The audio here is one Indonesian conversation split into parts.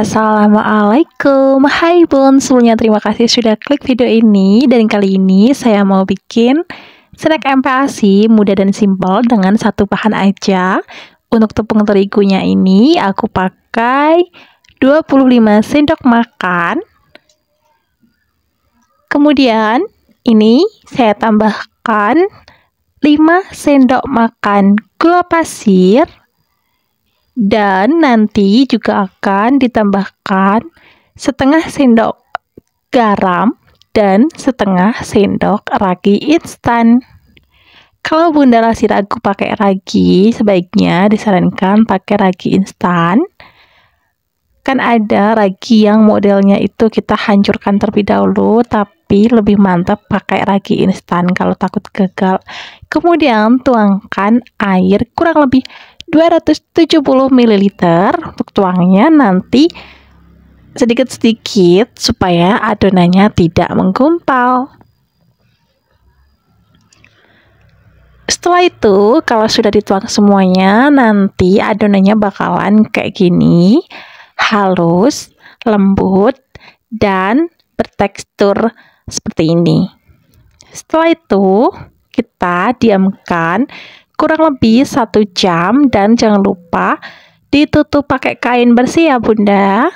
Assalamualaikum Hai Bun, sebelumnya terima kasih sudah klik video ini Dan kali ini saya mau bikin snack MPASI mudah dan simple dengan satu bahan aja Untuk tepung terigunya ini aku pakai 25 sendok makan Kemudian ini saya tambahkan 5 sendok makan gula pasir dan nanti juga akan ditambahkan setengah sendok garam dan setengah sendok ragi instan. Kalau Bunda masih ragu pakai ragi, sebaiknya disarankan pakai ragi instan. Kan ada ragi yang modelnya itu kita hancurkan terlebih dahulu, tapi lebih mantap pakai ragi instan kalau takut gagal. Kemudian tuangkan air kurang lebih 270 ml untuk tuangnya nanti sedikit-sedikit supaya adonannya tidak menggumpal. Setelah itu, kalau sudah dituang semuanya, nanti adonannya bakalan kayak gini, halus, lembut, dan bertekstur seperti ini. Setelah itu, kita diamkan kurang lebih satu jam dan jangan lupa ditutup pakai kain bersih ya bunda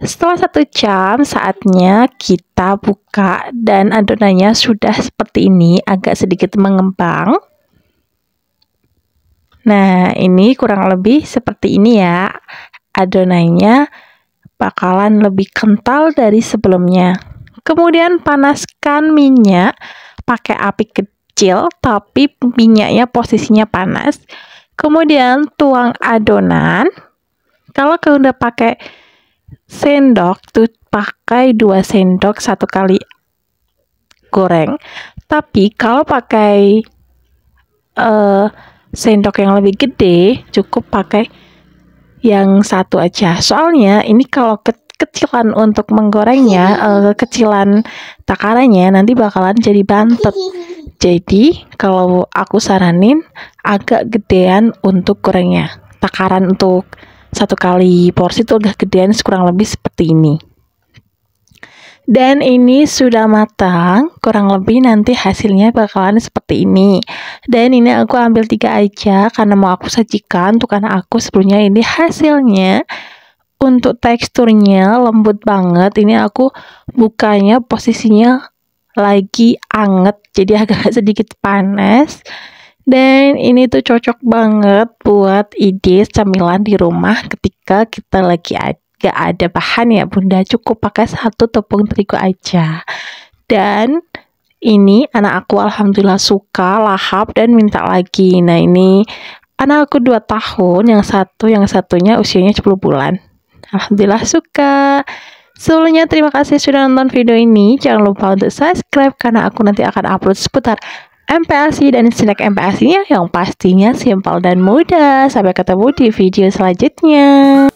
setelah satu jam saatnya kita buka dan adonannya sudah seperti ini agak sedikit mengembang nah ini kurang lebih seperti ini ya adonannya bakalan lebih kental dari sebelumnya kemudian panaskan minyak pakai api kecil kecil tapi minyaknya posisinya panas. Kemudian tuang adonan. Kalau kalian udah pakai sendok tuh pakai dua sendok satu kali goreng. Tapi kalau pakai uh, sendok yang lebih gede cukup pakai yang satu aja. Soalnya ini kalau ke kecilan untuk menggorengnya, uh, iya. eh, kecilan takarannya nanti bakalan jadi bantet. Jadi, kalau aku saranin agak gedean untuk gorengnya. Takaran untuk satu kali porsi itu agak gedean kurang lebih seperti ini. Dan ini sudah matang, kurang lebih nanti hasilnya bakalan seperti ini. Dan ini aku ambil tiga aja karena mau aku sajikan untuk anak aku sebelumnya ini hasilnya. Untuk teksturnya lembut banget, ini aku bukanya posisinya lagi anget jadi agak sedikit panas dan ini tuh cocok banget buat ide camilan di rumah ketika kita lagi gak ada bahan ya bunda cukup pakai satu tepung terigu aja dan ini anak aku alhamdulillah suka lahap dan minta lagi nah ini anak aku 2 tahun yang satu yang satunya usianya 10 bulan alhamdulillah suka Sebelumnya terima kasih sudah nonton video ini. Jangan lupa untuk subscribe karena aku nanti akan upload seputar MPLC dan snack MPLC-nya yang pastinya simpel dan mudah. Sampai ketemu di video selanjutnya.